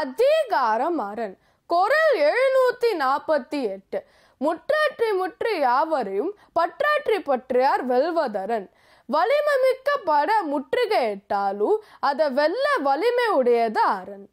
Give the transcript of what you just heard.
அதிகாரம் அரண் குரல் எழுநூத்தி நாற்பத்தி எட்டு முற்றாற்றி முற்றி யாவரையும் பற்றாற்றி பற்றியார் வெல்வதரன் வலிமைமிக்க பட முற்றுகையிட்டாலும் அதை வெல்ல வலிமை உடையது அரண்